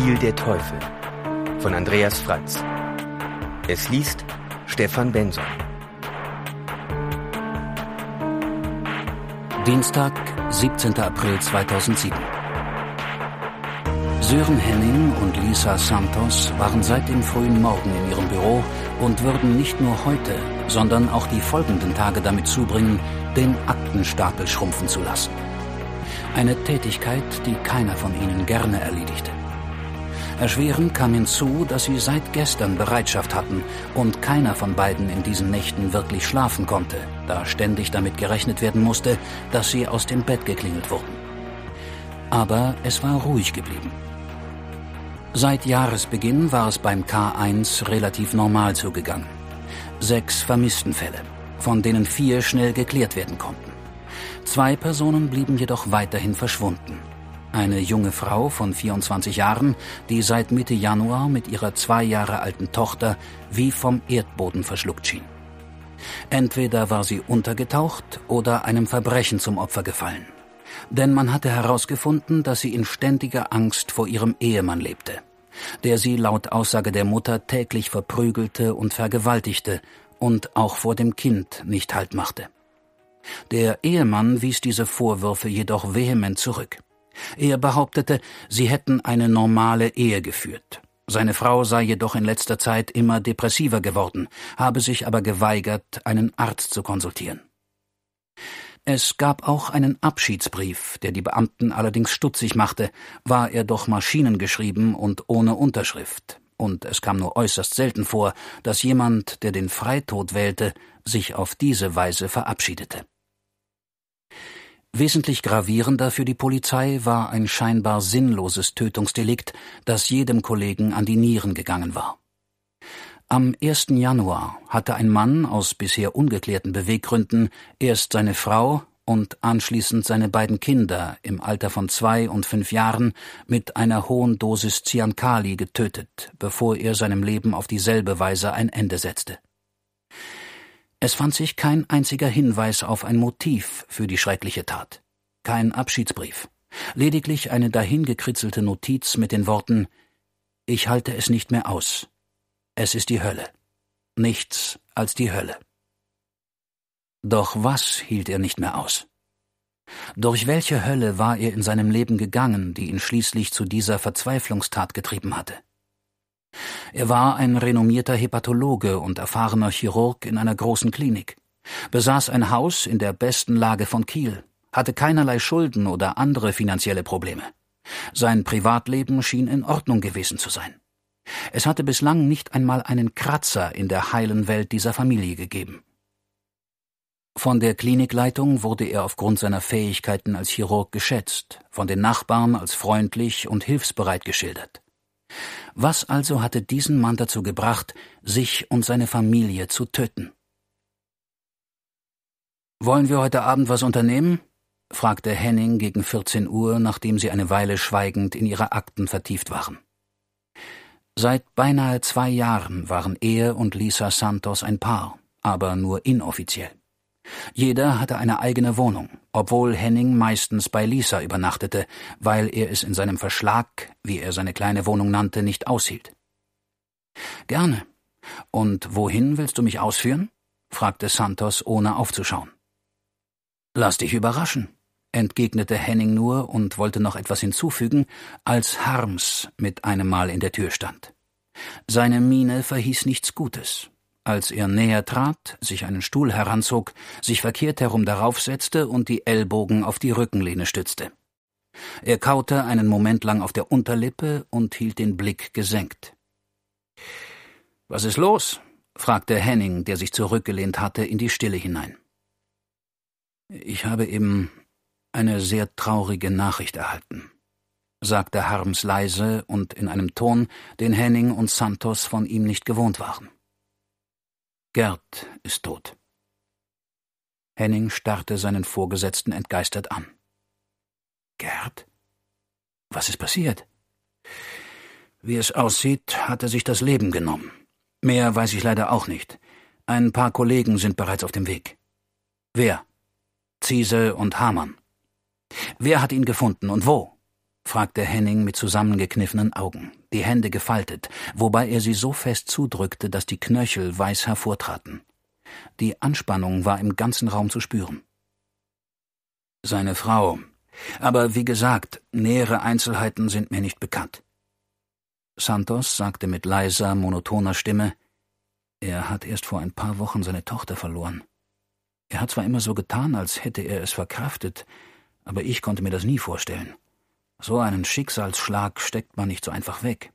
Spiel der Teufel von Andreas Franz. Es liest Stefan Benson. Dienstag, 17. April 2007. Sören Henning und Lisa Santos waren seit dem frühen Morgen in ihrem Büro und würden nicht nur heute, sondern auch die folgenden Tage damit zubringen, den Aktenstapel schrumpfen zu lassen. Eine Tätigkeit, die keiner von ihnen gerne erledigte. Erschwerend kam hinzu, dass sie seit gestern Bereitschaft hatten und keiner von beiden in diesen Nächten wirklich schlafen konnte, da ständig damit gerechnet werden musste, dass sie aus dem Bett geklingelt wurden. Aber es war ruhig geblieben. Seit Jahresbeginn war es beim K1 relativ normal zugegangen. Sechs Vermisstenfälle, von denen vier schnell geklärt werden konnten. Zwei Personen blieben jedoch weiterhin verschwunden. Eine junge Frau von 24 Jahren, die seit Mitte Januar mit ihrer zwei Jahre alten Tochter wie vom Erdboden verschluckt schien. Entweder war sie untergetaucht oder einem Verbrechen zum Opfer gefallen. Denn man hatte herausgefunden, dass sie in ständiger Angst vor ihrem Ehemann lebte, der sie laut Aussage der Mutter täglich verprügelte und vergewaltigte und auch vor dem Kind nicht Halt machte. Der Ehemann wies diese Vorwürfe jedoch vehement zurück. Er behauptete, sie hätten eine normale Ehe geführt. Seine Frau sei jedoch in letzter Zeit immer depressiver geworden, habe sich aber geweigert, einen Arzt zu konsultieren. Es gab auch einen Abschiedsbrief, der die Beamten allerdings stutzig machte, war er doch maschinengeschrieben und ohne Unterschrift. Und es kam nur äußerst selten vor, dass jemand, der den Freitod wählte, sich auf diese Weise verabschiedete. Wesentlich gravierender für die Polizei war ein scheinbar sinnloses Tötungsdelikt, das jedem Kollegen an die Nieren gegangen war. Am 1. Januar hatte ein Mann aus bisher ungeklärten Beweggründen erst seine Frau und anschließend seine beiden Kinder im Alter von zwei und fünf Jahren mit einer hohen Dosis Cyankali getötet, bevor er seinem Leben auf dieselbe Weise ein Ende setzte. Es fand sich kein einziger Hinweis auf ein Motiv für die schreckliche Tat, kein Abschiedsbrief, lediglich eine dahingekritzelte Notiz mit den Worten Ich halte es nicht mehr aus. Es ist die Hölle. Nichts als die Hölle. Doch was hielt er nicht mehr aus? Durch welche Hölle war er in seinem Leben gegangen, die ihn schließlich zu dieser Verzweiflungstat getrieben hatte? Er war ein renommierter Hepatologe und erfahrener Chirurg in einer großen Klinik, besaß ein Haus in der besten Lage von Kiel, hatte keinerlei Schulden oder andere finanzielle Probleme. Sein Privatleben schien in Ordnung gewesen zu sein. Es hatte bislang nicht einmal einen Kratzer in der heilen Welt dieser Familie gegeben. Von der Klinikleitung wurde er aufgrund seiner Fähigkeiten als Chirurg geschätzt, von den Nachbarn als freundlich und hilfsbereit geschildert. Was also hatte diesen Mann dazu gebracht, sich und seine Familie zu töten? Wollen wir heute Abend was unternehmen? fragte Henning gegen 14 Uhr, nachdem sie eine Weile schweigend in ihre Akten vertieft waren. Seit beinahe zwei Jahren waren er und Lisa Santos ein Paar, aber nur inoffiziell. Jeder hatte eine eigene Wohnung, obwohl Henning meistens bei Lisa übernachtete, weil er es in seinem Verschlag, wie er seine kleine Wohnung nannte, nicht aushielt. Gerne. Und wohin willst du mich ausführen? fragte Santos, ohne aufzuschauen. Lass dich überraschen, entgegnete Henning nur und wollte noch etwas hinzufügen, als Harms mit einem Mal in der Tür stand. Seine Miene verhieß nichts Gutes. Als er näher trat, sich einen Stuhl heranzog, sich verkehrt herum darauf setzte und die Ellbogen auf die Rückenlehne stützte. Er kaute einen Moment lang auf der Unterlippe und hielt den Blick gesenkt. Was ist los? fragte Henning, der sich zurückgelehnt hatte, in die Stille hinein. Ich habe eben eine sehr traurige Nachricht erhalten, sagte Harms leise und in einem Ton, den Henning und Santos von ihm nicht gewohnt waren. Gerd ist tot. Henning starrte seinen Vorgesetzten entgeistert an. Gerd? Was ist passiert? Wie es aussieht, hat er sich das Leben genommen. Mehr weiß ich leider auch nicht. Ein paar Kollegen sind bereits auf dem Weg. Wer? Ziese und Hamann. Wer hat ihn gefunden und wo? fragte Henning mit zusammengekniffenen Augen die Hände gefaltet, wobei er sie so fest zudrückte, dass die Knöchel weiß hervortraten. Die Anspannung war im ganzen Raum zu spüren. Seine Frau. Aber wie gesagt, nähere Einzelheiten sind mir nicht bekannt. Santos sagte mit leiser, monotoner Stimme, er hat erst vor ein paar Wochen seine Tochter verloren. Er hat zwar immer so getan, als hätte er es verkraftet, aber ich konnte mir das nie vorstellen. So einen Schicksalsschlag steckt man nicht so einfach weg.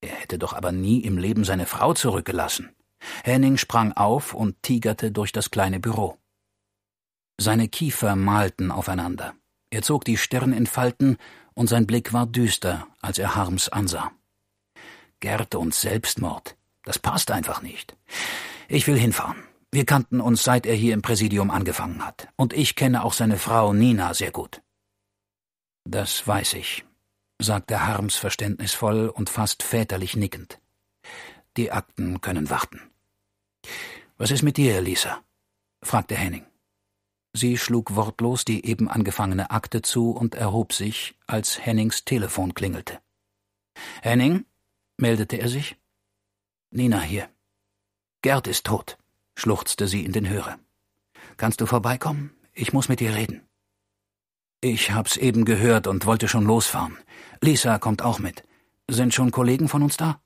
Er hätte doch aber nie im Leben seine Frau zurückgelassen. Henning sprang auf und tigerte durch das kleine Büro. Seine Kiefer malten aufeinander. Er zog die Stirn in Falten und sein Blick war düster, als er Harms ansah. Gerd und Selbstmord, das passt einfach nicht. Ich will hinfahren. Wir kannten uns, seit er hier im Präsidium angefangen hat. Und ich kenne auch seine Frau Nina sehr gut. Das weiß ich, sagte Harms verständnisvoll und fast väterlich nickend. Die Akten können warten. Was ist mit dir, Lisa? fragte Henning. Sie schlug wortlos die eben angefangene Akte zu und erhob sich, als Hennings Telefon klingelte. Henning? meldete er sich. Nina hier. Gerd ist tot, schluchzte sie in den Hörer. Kannst du vorbeikommen? Ich muss mit dir reden. Ich hab's eben gehört und wollte schon losfahren. Lisa kommt auch mit. Sind schon Kollegen von uns da?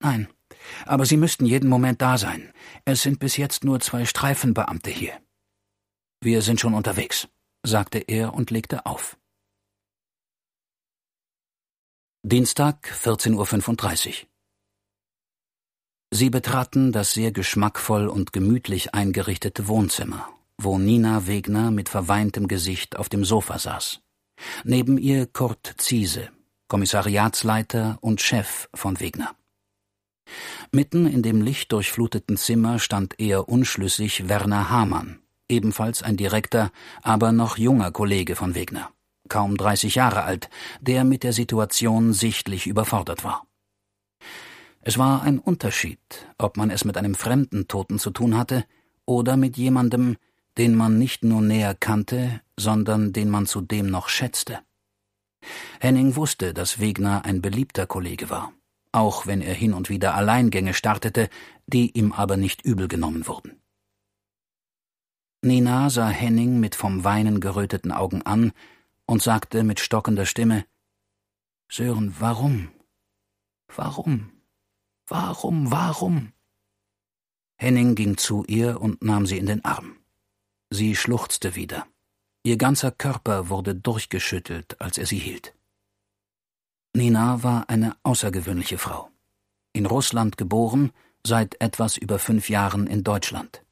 Nein. Aber sie müssten jeden Moment da sein. Es sind bis jetzt nur zwei Streifenbeamte hier. Wir sind schon unterwegs, sagte er und legte auf. Dienstag, 14.35 Uhr. Sie betraten das sehr geschmackvoll und gemütlich eingerichtete Wohnzimmer wo Nina Wegner mit verweintem Gesicht auf dem Sofa saß. Neben ihr Kurt Ziese, Kommissariatsleiter und Chef von Wegner. Mitten in dem lichtdurchfluteten Zimmer stand eher unschlüssig Werner Hamann, ebenfalls ein direkter, aber noch junger Kollege von Wegner, kaum 30 Jahre alt, der mit der Situation sichtlich überfordert war. Es war ein Unterschied, ob man es mit einem fremden Toten zu tun hatte oder mit jemandem, den man nicht nur näher kannte, sondern den man zudem noch schätzte. Henning wusste, dass Wegner ein beliebter Kollege war, auch wenn er hin und wieder Alleingänge startete, die ihm aber nicht übel genommen wurden. Nina sah Henning mit vom Weinen geröteten Augen an und sagte mit stockender Stimme Sören, warum? Warum? Warum, warum? Henning ging zu ihr und nahm sie in den Arm. Sie schluchzte wieder. Ihr ganzer Körper wurde durchgeschüttelt, als er sie hielt. Nina war eine außergewöhnliche Frau. In Russland geboren, seit etwas über fünf Jahren in Deutschland.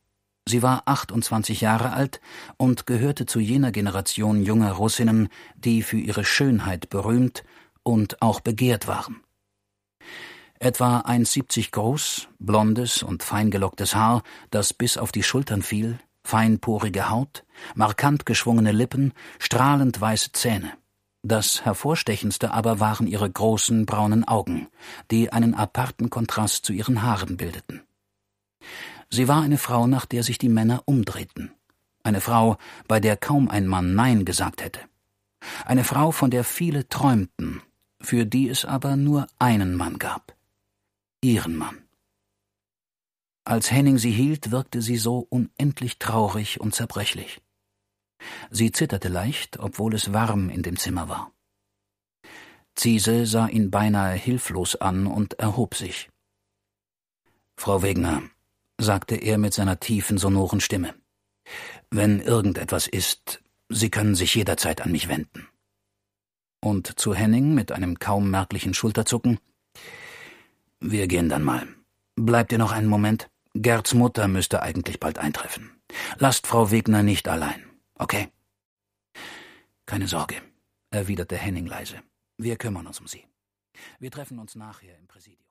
Sie war 28 Jahre alt und gehörte zu jener Generation junger Russinnen, die für ihre Schönheit berühmt und auch begehrt waren. Etwa 1,70 groß, blondes und feingelocktes Haar, das bis auf die Schultern fiel, feinporige Haut, markant geschwungene Lippen, strahlend weiße Zähne. Das hervorstechendste aber waren ihre großen braunen Augen, die einen aparten Kontrast zu ihren Haaren bildeten. Sie war eine Frau, nach der sich die Männer umdrehten. Eine Frau, bei der kaum ein Mann Nein gesagt hätte. Eine Frau, von der viele träumten, für die es aber nur einen Mann gab. Ihren Mann. Als Henning sie hielt, wirkte sie so unendlich traurig und zerbrechlich. Sie zitterte leicht, obwohl es warm in dem Zimmer war. Ziese sah ihn beinahe hilflos an und erhob sich. Frau Wegner, sagte er mit seiner tiefen, sonoren Stimme, wenn irgendetwas ist, Sie können sich jederzeit an mich wenden. Und zu Henning mit einem kaum merklichen Schulterzucken, wir gehen dann mal. Bleibt ihr noch einen Moment? Gerds Mutter müsste eigentlich bald eintreffen. Lasst Frau Wegner nicht allein, okay? Keine Sorge, erwiderte Henning leise. Wir kümmern uns um sie. Wir treffen uns nachher im Präsidium.